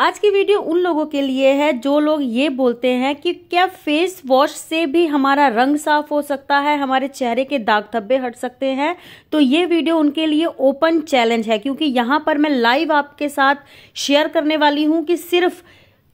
आज की वीडियो उन लोगों के लिए है जो लोग ये बोलते हैं कि क्या फेस वॉश से भी हमारा रंग साफ हो सकता है हमारे चेहरे के दाग धब्बे हट सकते हैं तो ये वीडियो उनके लिए ओपन चैलेंज है क्योंकि यहाँ पर मैं लाइव आपके साथ शेयर करने वाली हूँ कि सिर्फ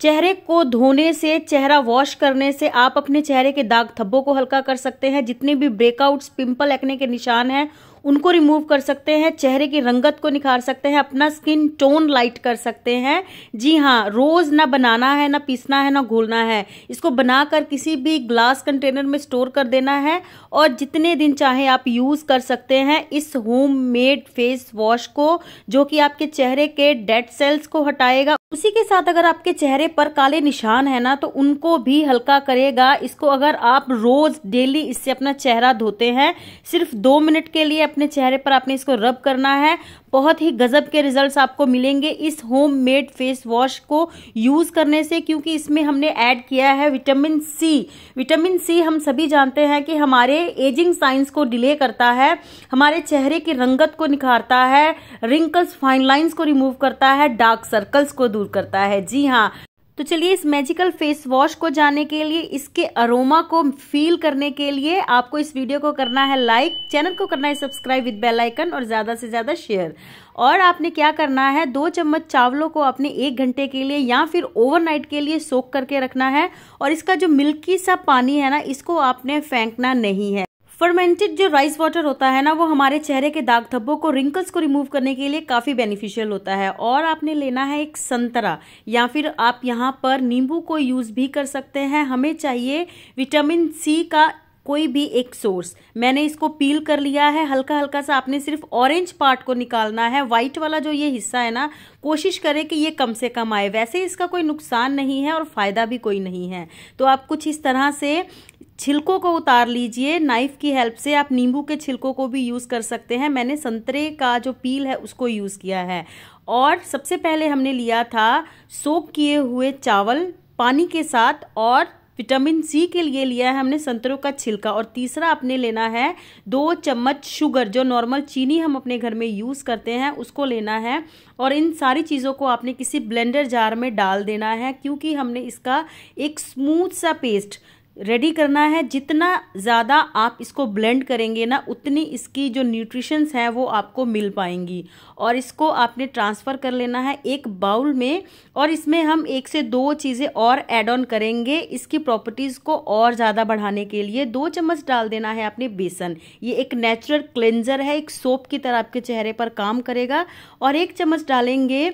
चेहरे को धोने से चेहरा वॉश करने से आप अपने चेहरे के दाग धब्बों को हल्का कर सकते हैं जितने भी ब्रेकआउट्स पिंपल एक्ने के निशान हैं उनको रिमूव कर सकते हैं चेहरे की रंगत को निखार सकते हैं अपना स्किन टोन लाइट कर सकते हैं जी हाँ रोज़ ना बनाना है ना पीसना है ना घोलना है इसको बनाकर किसी भी ग्लास कंटेनर में स्टोर कर देना है और जितने दिन चाहे आप यूज़ कर सकते हैं इस होम मेड फेस वॉश को जो कि आपके चेहरे के डेड सेल्स को हटाएगा उसी के साथ अगर आपके चेहरे पर काले निशान है ना तो उनको भी हल्का करेगा इसको अगर आप रोज डेली इससे अपना चेहरा धोते हैं सिर्फ दो मिनट के लिए अपने चेहरे पर आपने इसको रब करना है बहुत ही गजब के रिजल्ट्स आपको मिलेंगे इस होममेड फेस वॉश को यूज करने से क्योंकि इसमें हमने ऐड किया है विटामिन सी विटामिन सी हम सभी जानते हैं कि हमारे एजिंग साइंस को डिले करता है हमारे चेहरे की रंगत को निखारता है रिंकल्स फाइन लाइंस को रिमूव करता है डार्क सर्कल्स को दूर करता है जी हाँ तो चलिए इस मैजिकल फेस वॉश को जाने के लिए इसके अरोमा को फील करने के लिए आपको इस वीडियो को करना है लाइक चैनल को करना है सब्सक्राइब विद बेल आइकन और ज़्यादा से ज़्यादा शेयर और आपने क्या करना है दो चम्मच चावलों को आपने एक घंटे के लिए या फिर ओवरनाइट के लिए सोख करके रखना है और इसका जो मिल्की सा पानी है ना इसको आपने फेंकना नहीं है फर्मेंटेड जो राइस वाटर होता है ना वो हमारे चेहरे के दाग धब्बों को रिंकल्स को रिमूव करने के लिए काफ़ी बेनिफिशियल होता है और आपने लेना है एक संतरा या फिर आप यहाँ पर नींबू को यूज़ भी कर सकते हैं हमें चाहिए विटामिन सी का कोई भी एक सोर्स मैंने इसको पील कर लिया है हल्का हल्का सा आपने सिर्फ ऑरेंज पार्ट को निकालना है वाइट वाला जो ये हिस्सा है ना कोशिश करें कि ये कम से कम आए वैसे इसका कोई नुकसान नहीं है और फ़ायदा भी कोई नहीं है तो आप कुछ इस तरह से छिलकों को उतार लीजिए नाइफ़ की हेल्प से आप नींबू के छिलकों को भी यूज़ कर सकते हैं मैंने संतरे का जो पील है उसको यूज़ किया है और सबसे पहले हमने लिया था सोक किए हुए चावल पानी के साथ और विटामिन सी के लिए लिया है हमने संतरों का छिलका और तीसरा आपने लेना है दो चम्मच शुगर जो नॉर्मल चीनी हम अपने घर में यूज़ करते हैं उसको लेना है और इन सारी चीज़ों को आपने किसी ब्लेंडर जार में डाल देना है क्योंकि हमने इसका एक स्मूथ सा पेस्ट रेडी करना है जितना ज़्यादा आप इसको ब्लेंड करेंगे ना उतनी इसकी जो न्यूट्रिशंस हैं वो आपको मिल पाएंगी और इसको आपने ट्रांसफ़र कर लेना है एक बाउल में और इसमें हम एक से दो चीज़ें और एड ऑन करेंगे इसकी प्रॉपर्टीज़ को और ज़्यादा बढ़ाने के लिए दो चम्मच डाल देना है आपने बेसन ये एक नेचुरल क्लेंजर है एक सोप की तरह आपके चेहरे पर काम करेगा और एक चम्मच डालेंगे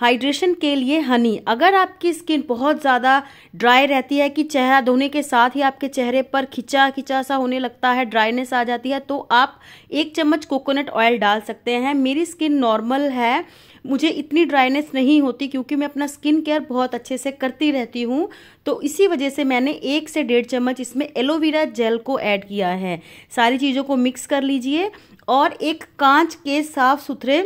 हाइड्रेशन के लिए हनी अगर आपकी स्किन बहुत ज़्यादा ड्राई रहती है कि चेहरा धोने के साथ ही आपके चेहरे पर खिंचा खिंचा सा होने लगता है ड्राइनेस आ जाती है तो आप एक चम्मच कोकोनट ऑयल डाल सकते हैं मेरी स्किन नॉर्मल है मुझे इतनी ड्राइनेस नहीं होती क्योंकि मैं अपना स्किन केयर बहुत अच्छे से करती रहती हूँ तो इसी वजह से मैंने एक से डेढ़ चम्मच इसमें एलोवेरा जेल को ऐड किया है सारी चीज़ों को मिक्स कर लीजिए और एक कांच के साफ़ सुथरे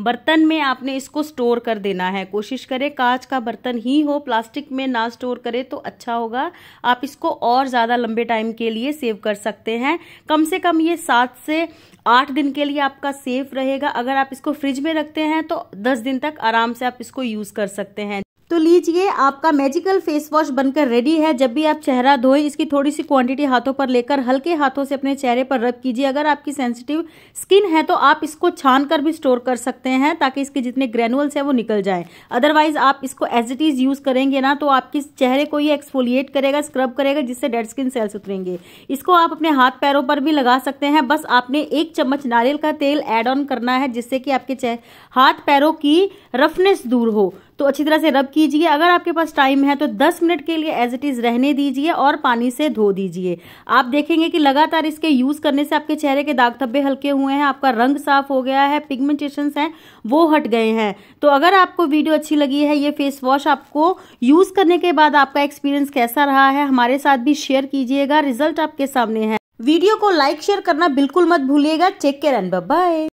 बर्तन में आपने इसको स्टोर कर देना है कोशिश करें कांच का बर्तन ही हो प्लास्टिक में ना स्टोर करें तो अच्छा होगा आप इसको और ज़्यादा लंबे टाइम के लिए सेव कर सकते हैं कम से कम ये सात से आठ दिन के लिए आपका सेफ रहेगा अगर आप इसको फ्रिज में रखते हैं तो दस दिन तक आराम से आप इसको यूज़ कर सकते हैं तो लीजिए आपका मैजिकल फेस वॉश बनकर रेडी है जब भी आप चेहरा धोए इसकी थोड़ी सी क्वांटिटी हाथों पर लेकर हल्के हाथों से अपने चेहरे पर रब कीजिए अगर आपकी सेंसिटिव स्किन है तो आप इसको छान कर भी स्टोर कर सकते हैं ताकि इसके जितने ग्रेनुअल्स हैं वो निकल जाए अदरवाइज आप इसको एज इट इज़ यूज़ करेंगे ना तो आपके चेहरे को ये एक्सफोलिएट करेगा स्क्रब करेगा जिससे डेड स्किन सेल्स उतरेंगे इसको आप अपने हाथ पैरों पर भी लगा सकते हैं बस आपने एक चम्मच नारियल का तेल एड ऑन करना है जिससे कि आपके हाथ पैरों की रफनेस दूर हो तो अच्छी तरह से रब कीजिए अगर आपके पास टाइम है तो दस मिनट के लिए एज इट इज़ रहने दीजिए और पानी से धो दीजिए आप देखेंगे कि लगातार इसके यूज़ करने से आपके चेहरे के दाग धब्बे हल्के हुए हैं आपका रंग साफ हो गया है पिगमेंटेशन है वो हट गए हैं तो अगर आपको वीडियो अच्छी लगी है ये फेस वॉश आपको यूज़ करने के बाद आपका एक्सपीरियंस कैसा रहा है हमारे साथ भी शेयर कीजिएगा रिजल्ट आपके सामने है वीडियो को लाइक शेयर करना बिल्कुल मत भूलिएगा टेक केयर एंड बाय